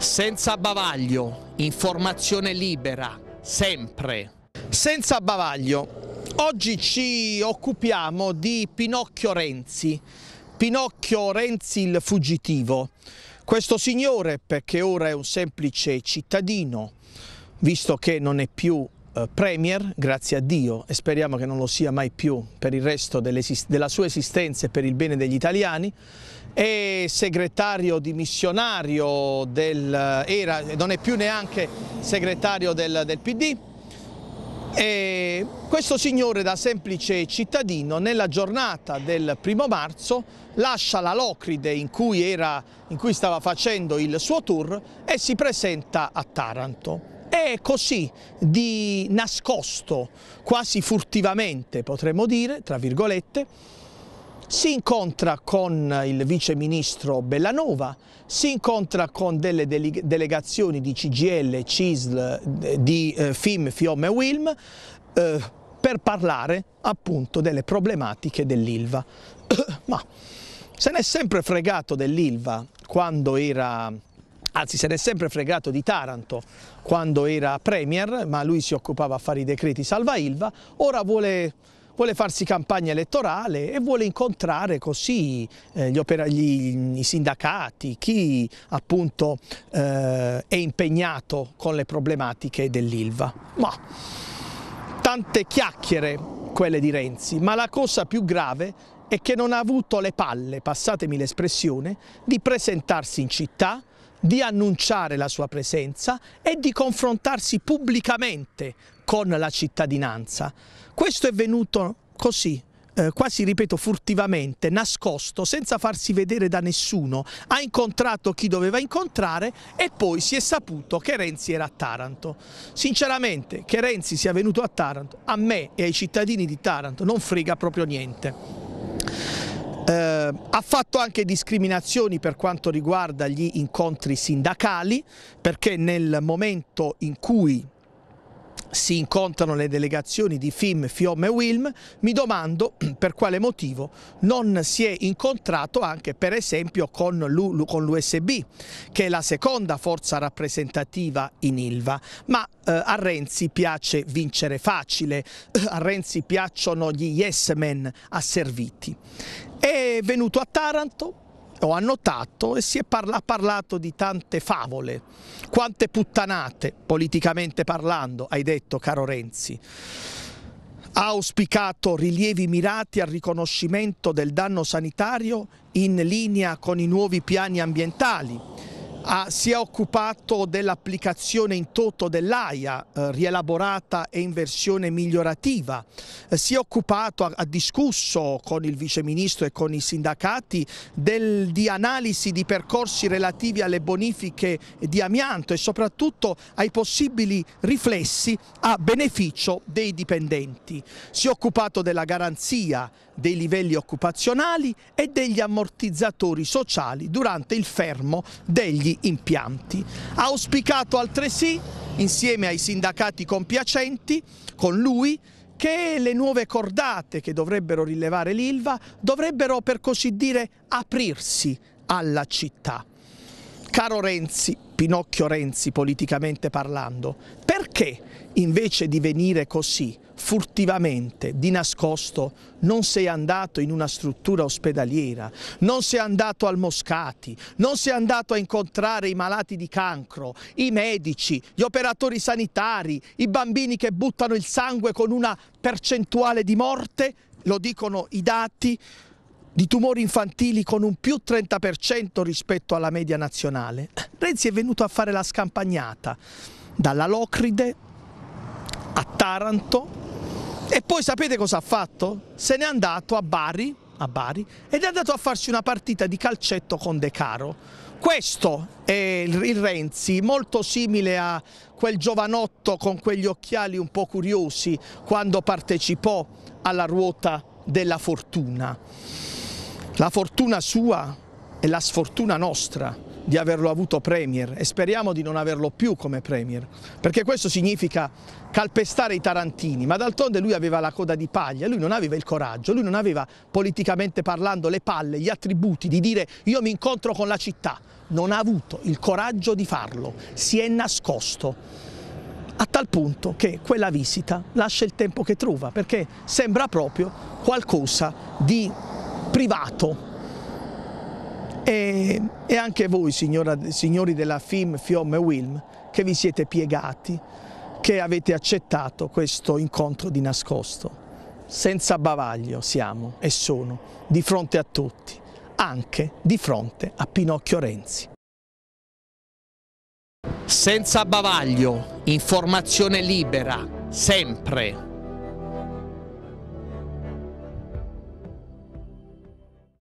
senza bavaglio, informazione libera, sempre. Senza bavaglio, oggi ci occupiamo di Pinocchio Renzi, Pinocchio Renzi il fuggitivo. Questo signore, perché ora è un semplice cittadino, visto che non è più eh, Premier, grazie a Dio, e speriamo che non lo sia mai più per il resto della sua esistenza e per il bene degli italiani, è segretario dimissionario del era, non è più neanche segretario del, del PD. E questo signore da semplice cittadino nella giornata del primo marzo lascia la Locride in cui, era, in cui stava facendo il suo tour e si presenta a Taranto E così di nascosto, quasi furtivamente potremmo dire, tra virgolette, si incontra con il vice ministro Bellanova, si incontra con delle delegazioni di CGL, CISL, di eh, FIM, FIOM e WILM eh, per parlare appunto delle problematiche dell'ILVA. Ma se ne è sempre fregato dell'ILVA quando era anzi se ne è sempre fregato di Taranto quando era Premier, ma lui si occupava a fare i decreti salva Ilva, ora vuole vuole farsi campagna elettorale e vuole incontrare così eh, gli opera, i sindacati, chi appunto eh, è impegnato con le problematiche dell'Ilva. Ma tante chiacchiere quelle di Renzi, ma la cosa più grave è che non ha avuto le palle, passatemi l'espressione, di presentarsi in città di annunciare la sua presenza e di confrontarsi pubblicamente con la cittadinanza. Questo è venuto così, eh, quasi ripeto furtivamente, nascosto, senza farsi vedere da nessuno, ha incontrato chi doveva incontrare e poi si è saputo che Renzi era a Taranto. Sinceramente che Renzi sia venuto a Taranto, a me e ai cittadini di Taranto non frega proprio niente. Eh, ha fatto anche discriminazioni per quanto riguarda gli incontri sindacali perché nel momento in cui si incontrano le delegazioni di FIM, FIOM e WILM, mi domando per quale motivo non si è incontrato anche per esempio con l'USB, che è la seconda forza rappresentativa in Ilva, ma eh, a Renzi piace vincere facile, a Renzi piacciono gli yes men asserviti. È venuto a Taranto, ho annotato e si è parla parlato di tante favole, quante puttanate, politicamente parlando, hai detto caro Renzi. Ha auspicato rilievi mirati al riconoscimento del danno sanitario in linea con i nuovi piani ambientali Ah, si è occupato dell'applicazione in toto dell'AIA, eh, rielaborata e in versione migliorativa. Eh, si è occupato, ha, ha, discusso con il viceministro e con i sindacati del, di analisi di percorsi relativi alle bonifiche di amianto e soprattutto ai possibili riflessi a beneficio dei dipendenti. Si è occupato della garanzia dei livelli occupazionali e degli ammortizzatori sociali durante il fermo degli degli impianti. Auspicato altresì, insieme ai sindacati compiacenti, con lui, che le nuove cordate che dovrebbero rilevare l'Ilva dovrebbero per così dire aprirsi alla città. Caro Renzi, Pinocchio Renzi politicamente parlando, perché invece di venire così furtivamente, di nascosto, non sei andato in una struttura ospedaliera, non sei andato al Moscati, non sei andato a incontrare i malati di cancro, i medici, gli operatori sanitari, i bambini che buttano il sangue con una percentuale di morte, lo dicono i dati, di tumori infantili con un più 30% rispetto alla media nazionale. Renzi è venuto a fare la scampagnata dalla Locride a Taranto e poi sapete cosa ha fatto? Se n'è andato a Bari, a Bari ed è andato a farsi una partita di calcetto con De Caro. Questo è il Renzi, molto simile a quel giovanotto con quegli occhiali un po' curiosi quando partecipò alla ruota della fortuna. La fortuna sua e la sfortuna nostra di averlo avuto Premier e speriamo di non averlo più come Premier, perché questo significa calpestare i tarantini, ma d'altronde lui aveva la coda di paglia, lui non aveva il coraggio, lui non aveva politicamente parlando le palle, gli attributi di dire io mi incontro con la città, non ha avuto il coraggio di farlo, si è nascosto. A tal punto che quella visita lascia il tempo che trova, perché sembra proprio qualcosa di privato e, e anche voi, signora, signori della FIM, FIOM e WILM, che vi siete piegati, che avete accettato questo incontro di nascosto. Senza bavaglio siamo e sono di fronte a tutti, anche di fronte a Pinocchio Renzi. Senza bavaglio, informazione libera, sempre.